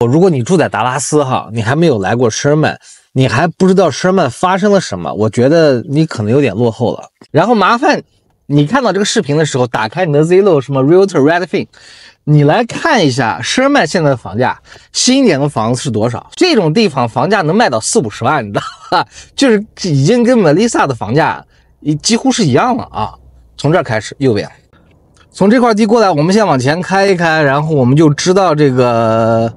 我如果你住在达拉斯哈，你还没有来过 Sherman，你还不知道 Sherman 发生了什么，我觉得你可能有点落后了。然后麻烦你看到这个视频的时候，打开你的 Zillow 什么 Realtor Redfin，你来看一下 Sherman 现在的房价，新一年的房子是多少？这种地方房价能卖到四五十万，你知道吧？就是已经跟 Melissa 的房价几乎是一样了啊！从这儿开始，右边，从这块地过来，我们先往前开一开，然后我们就知道这个。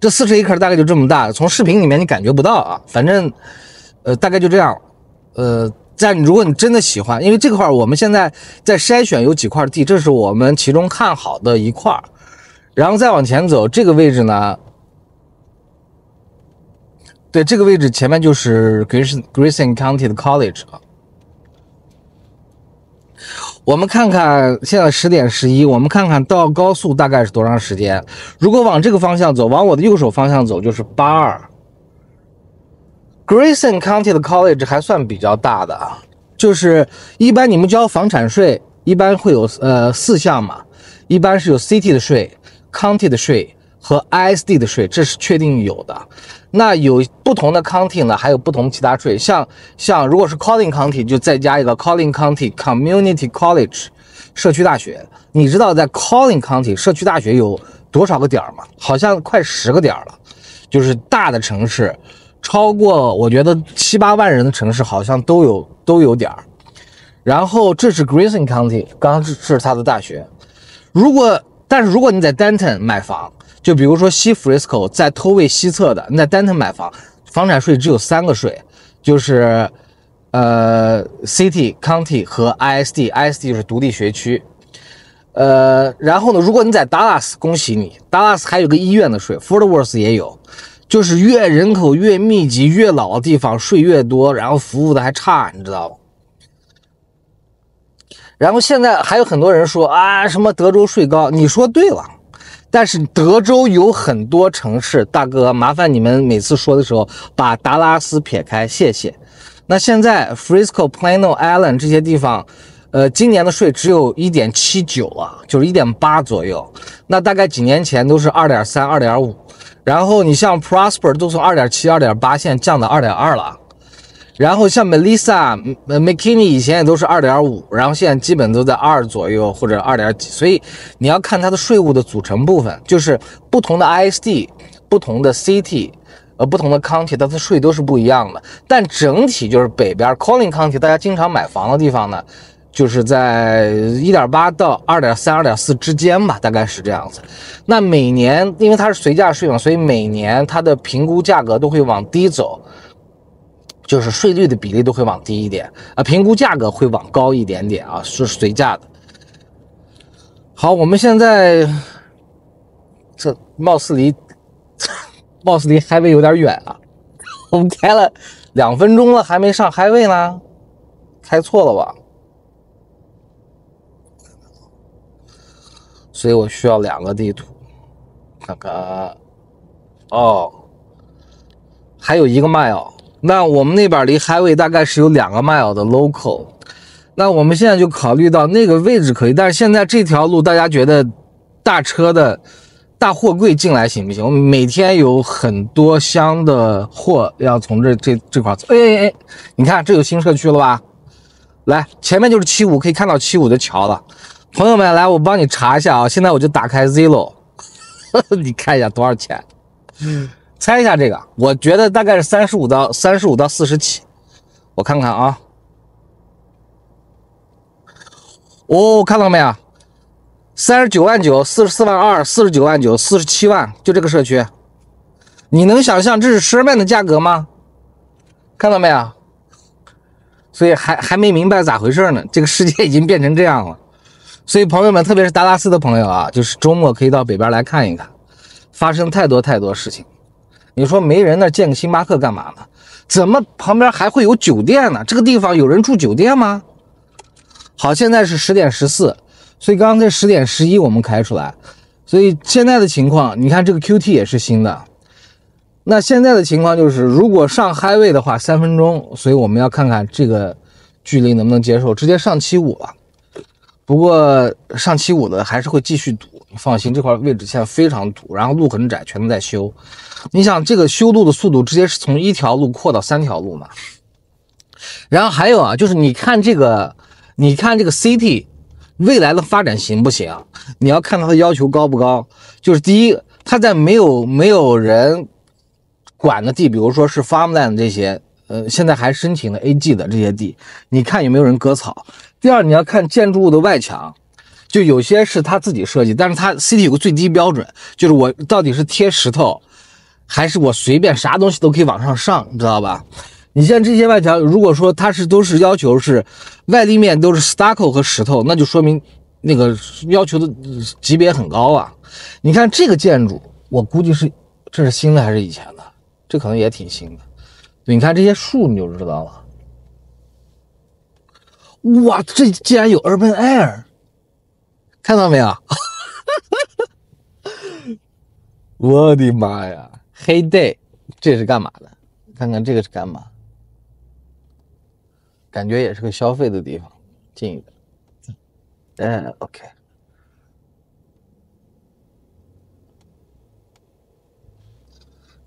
这四十一克大概就这么大，从视频里面你感觉不到啊。反正，呃，大概就这样。呃，在你如果你真的喜欢，因为这块我们现在在筛选有几块地，这是我们其中看好的一块然后再往前走，这个位置呢，对，这个位置前面就是 g r s o n g r s o n County 的 College。我们看看现在十点十一，我们看看到高速大概是多长时间？如果往这个方向走，往我的右手方向走就是八二。Greenson County 的 College 还算比较大的啊，就是一般你们交房产税一般会有呃四项嘛，一般是有 City 的税、County 的税。和 ISD 的税，这是确定有的。那有不同的 county 呢，还有不同其他税。像像如果是 c a l l i n county，就再加一个 c a l l i n county community college 社区大学。你知道在 c a l l i n county 社区大学有多少个点儿吗？好像快十个点儿了。就是大的城市，超过我觉得七八万人的城市，好像都有都有点儿。然后这是 Greenson county，刚刚是他的大学。如果但是如果你在 Denton 买房，就比如说西弗瑞斯科在托位西侧的，在丹特买房，房产税只有三个税，就是呃，city county 和 isd，isd 就是独立学区。呃，然后呢，如果你在 Dallas，恭喜你，d a l l a s 还有个医院的税，f o r Worth 也有，就是越人口越密集、越老的地方税越多，然后服务的还差，你知道不？然后现在还有很多人说啊，什么德州税高，你说对了。但是德州有很多城市，大哥麻烦你们每次说的时候把达拉斯撇开，谢谢。那现在 Frisco、Plano、Allen 这些地方，呃，今年的税只有一点七九啊，就是一点八左右。那大概几年前都是二点三、二点五，然后你像 Prosper 都从二点七、二点八现降到二点二了。然后像 Melissa、Mckinney 以前也都是二点五，然后现在基本都在二左右或者二点几，所以你要看它的税务的组成部分，就是不同的 ISD、不同的 City、呃不同的 County，它的税都是不一样的。但整体就是北边，Colin County 大家经常买房的地方呢，就是在一点八到二点三、二点四之间吧，大概是这样子。那每年因为它是随价税嘛，所以每年它的评估价格都会往低走。就是税率的比例都会往低一点啊，评估价格会往高一点点啊，是随价的。好，我们现在这貌似离貌似离 High 位有点远啊，我们开了两分钟了还没上 High 位呢，开错了吧？所以我需要两个地图，看看哦，还有一个麦哦。那我们那边离海尾大概是有两个 mile 的 local。那我们现在就考虑到那个位置可以，但是现在这条路大家觉得大车的大货柜进来行不行？我们每天有很多箱的货要从这这这块走。哎哎哎，你看这有新社区了吧？来，前面就是七五，可以看到七五的桥了。朋友们，来，我帮你查一下啊，现在我就打开 Zillow，你看一下多少钱。嗯猜一下这个，我觉得大概是三十五到三十五到四十起，我看看啊。哦，看到没有？三十九万九，四十四万二，四十九万九，四十七万，就这个社区，你能想象这是十万的价格吗？看到没有？所以还还没明白咋回事呢，这个世界已经变成这样了。所以朋友们，特别是达拉斯的朋友啊，就是周末可以到北边来看一看，发生太多太多事情。你说没人那建个星巴克干嘛呢？怎么旁边还会有酒店呢？这个地方有人住酒店吗？好，现在是十点十四，所以刚才十点十一我们开出来，所以现在的情况，你看这个 QT 也是新的。那现在的情况就是，如果上 high 位的话，三分钟，所以我们要看看这个距离能不能接受，直接上七五了。不过上七五的还是会继续堵，你放心，这块位置现在非常堵，然后路很窄，全都在修。你想这个修路的速度，直接是从一条路扩到三条路嘛？然后还有啊，就是你看这个，你看这个 City 未来的发展行不行？你要看它的要求高不高，就是第一，它在没有没有人管的地，比如说是 Farmland 这些。呃，现在还申请了 A G 的这些地，你看有没有人割草？第二，你要看建筑物的外墙，就有些是他自己设计，但是他 C T 有个最低标准，就是我到底是贴石头，还是我随便啥东西都可以往上上，你知道吧？你像这些外墙，如果说它是都是要求是外立面都是 stucco 和石头，那就说明那个要求的级别很高啊。你看这个建筑，我估计是这是新的还是以前的？这可能也挺新的。你看这些树，你就知道了。哇，这竟然有 Urban Air，看到没有？我的妈呀！h e y Day，这是干嘛的？看看这个是干嘛？感觉也是个消费的地方，近一点。哎，OK。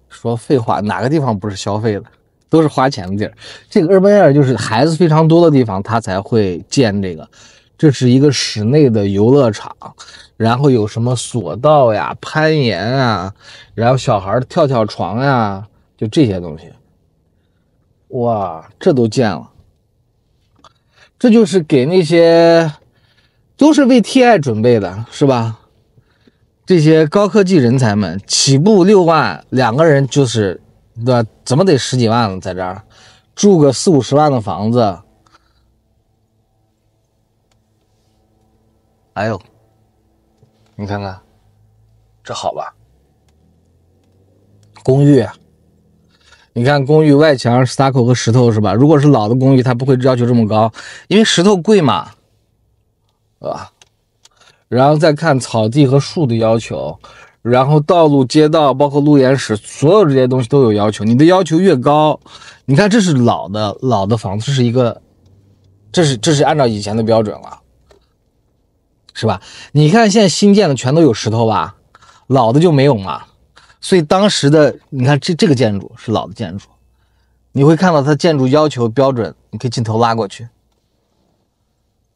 说废话，哪个地方不是消费的？都是花钱的地儿，这个二 i r 就是孩子非常多的地方，他才会建这个。这是一个室内的游乐场，然后有什么索道呀、攀岩啊，然后小孩的跳跳床呀，就这些东西。哇，这都建了，这就是给那些都是为 TI 准备的，是吧？这些高科技人才们起步六万，两个人就是。对吧？怎么得十几万了？在这儿，住个四五十万的房子，哎呦，你看看，这好吧？公寓，你看公寓外墙 stucco 和石头是吧？如果是老的公寓，它不会要求这么高，因为石头贵嘛，吧？然后再看草地和树的要求。然后道路、街道，包括路沿石，所有这些东西都有要求。你的要求越高，你看这是老的老的房子，这是一个，这是这是按照以前的标准了，是吧？你看现在新建的全都有石头吧，老的就没有嘛。所以当时的你看这这个建筑是老的建筑，你会看到它建筑要求标准。你可以镜头拉过去，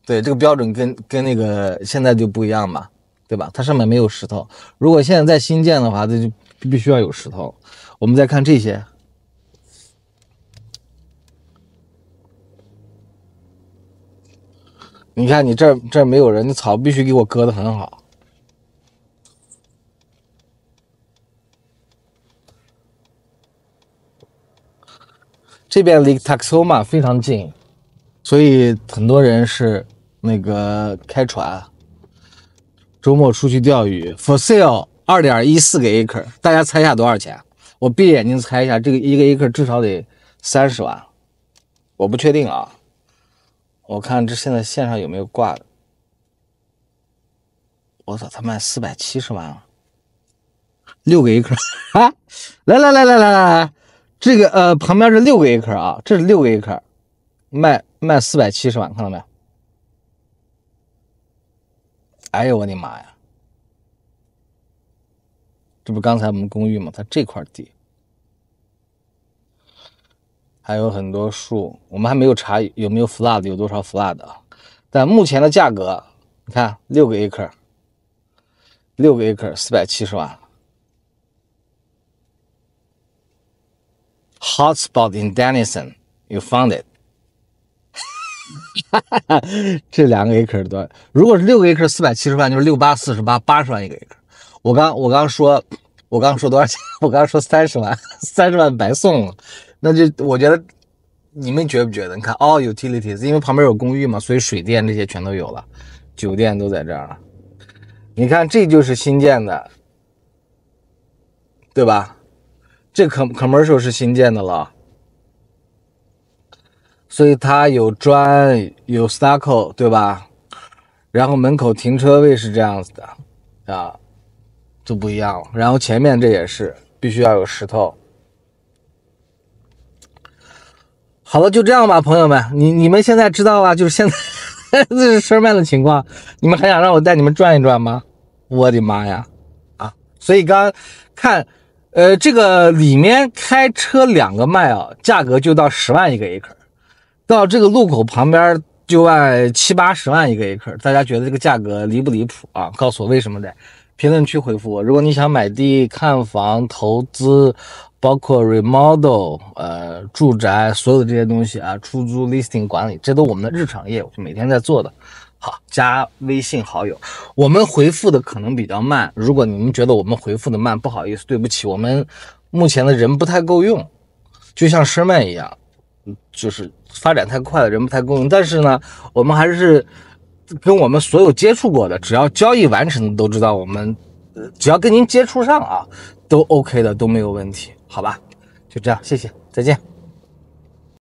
对这个标准跟跟那个现在就不一样吧。对吧？它上面没有石头。如果现在在新建的话，那就必须要有石头。我们再看这些，你看，你这这没有人，你草必须给我割的很好。这边离塔克索 a 非常近，所以很多人是那个开船。周末出去钓鱼，for sale 二点一四个 acre，大家猜一下多少钱？我闭着眼睛猜一下，这个一个 acre 至少得三十万，我不确定啊。我看这现在线上有没有挂的？我操，他卖四百七十万了，六个 acre 啊！来来来来来来来，这个呃旁边是六个 acre 啊，这是六个 acre，卖卖四百七十万，看到没？有？哎呦我的妈呀！这不刚才我们公寓吗？它这块地还有很多树，我们还没有查有没有 flood，有多少 flood。啊？但目前的价格，你看六个 acre，六个 acre 四百七十万。Hotspot in Denison，you found it。这两个 acre 是多少？如果是六个 acre 四百七十万，就是六八四十八八十万一个 acre。我刚我刚说，我刚说多少钱？我刚说三十万，三十万白送了。那就我觉得你们觉不觉得？你看，哦 u t i l i t i e s 因为旁边有公寓嘛，所以水电这些全都有了，酒店都在这儿了。你看，这就是新建的，对吧？这 com commercial 是新建的了。所以它有砖有 stucco，对吧？然后门口停车位是这样子的啊，就不一样。了。然后前面这也是必须要有石头。好了，就这样吧，朋友们，你你们现在知道啊，就是现在这 是么样的情况，你们还想让我带你们转一转吗？我的妈呀！啊，所以刚看，呃，这个里面开车两个麦啊，价格就到十万一个 acre。到这个路口旁边就卖七八十万一个 acre，大家觉得这个价格离不离谱啊？告诉我为什么在评论区回复我。如果你想买地、看房、投资，包括 remodel，呃，住宅所有的这些东西啊，出租 listing 管理，这都我们的日常业务，就每天在做的。好，加微信好友，我们回复的可能比较慢。如果你们觉得我们回复的慢，不好意思，对不起，我们目前的人不太够用，就像师妹一样。就是发展太快了，人不太够用。但是呢，我们还是跟我们所有接触过的，只要交易完成的都知道，我们只要跟您接触上啊，都 OK 的，都没有问题，好吧？就这样，谢谢，再见。